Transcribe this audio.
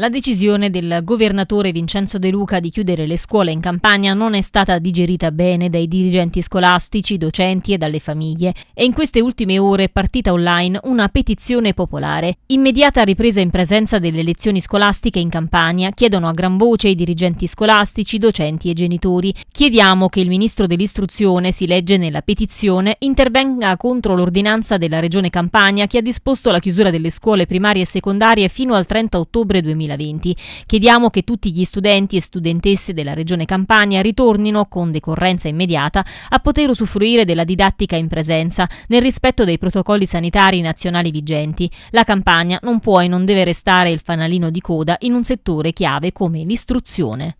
La decisione del governatore Vincenzo De Luca di chiudere le scuole in Campania non è stata digerita bene dai dirigenti scolastici, docenti e dalle famiglie e in queste ultime ore è partita online una petizione popolare. Immediata ripresa in presenza delle lezioni scolastiche in Campania chiedono a gran voce i dirigenti scolastici, docenti e genitori. Chiediamo che il ministro dell'istruzione, si legge nella petizione, intervenga contro l'ordinanza della regione Campania che ha disposto la chiusura delle scuole primarie e secondarie fino al 30 ottobre 2020 2020. Chiediamo che tutti gli studenti e studentesse della Regione Campania ritornino con decorrenza immediata a poter usufruire della didattica in presenza nel rispetto dei protocolli sanitari nazionali vigenti. La Campania non può e non deve restare il fanalino di coda in un settore chiave come l'istruzione.